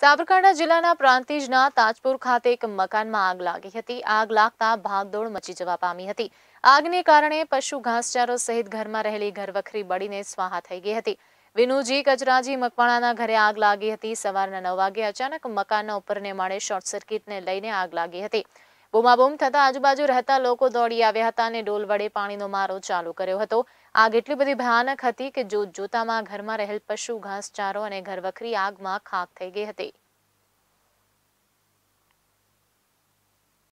સાબરકાંઠા જિલ્લાના પ્રાંતિજના તાજપુર ખાતે એક મકાનમાં આગ લાગી હતી આગ લાગતા ભાગદોડ મચી જવા પામી હતી આગને કારણે પશુ ઘાસચારો સહિત ઘરમાં રહેલી ઘરવખરી બળીને સ્વાહા થઈ ગઈ હતી વિનુજી કચરાજી મકવાણાના ઘરે આગ લાગી હતી સવારના નવ વાગે અચાનક મકાનના ઉપરને માળે શોર્ટ સર્કિટને લઈને આગ લાગી હતી બૂમાબૂમ થતા આજુબાજુ રહેતા લોકો દોડી આવ્યા હતા અને ડોલ વડે પાણીનો મારો ચાલુ કર્યો હતો આગ એટલી બધી ભયાનક હતી કે જોત જોતામાં ઘરમાં રહેલ પશુ ઘાસચારો અને ઘરવખરી આગમાં ખાખ થઈ ગઈ હતી